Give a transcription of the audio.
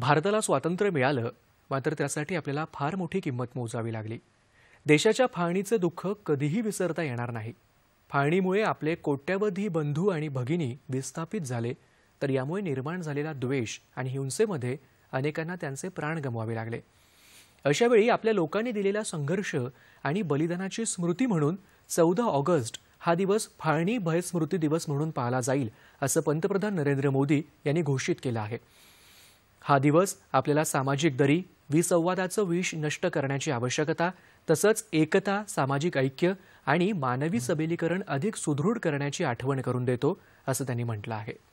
भारताला स्वातंत्र्य मिळालं मात्र त्यासाठी आपल्याला फार मोठी किंमत मोजावी लागली देशाच्या फाळणीचं दुःख कधीही विसरता येणार नाही फाळणीमुळे आपले कोट्यवधी बंधू आणि भगिनी विस्थापित झाले तर यामुळे निर्माण झालेला द्वेष आणि हिंसेमध्ये अनेकांना त्यांचे प्राण गमवावे लागले अशावेळी आपल्या लोकांनी दिलेला संघर्ष आणि बलिदानाची स्मृती म्हणून चौदा ऑगस्ट हा दिवस फाळणी भय स्मृती दिवस म्हणून पाहिला जाईल असं पंतप्रधान नरेंद्र मोदी यांनी घोषित केलं आहे हा दिवस आपल्याला सामाजिक दरी विसंवादाचं विष नष्ट करण्याची आवश्यकता तसंच एकता सामाजिक ऐक्य आणि मानवी सबलीकरण अधिक सुदृढ करण्याची आठवण करून देतो असं त्यांनी म्हटलं आहे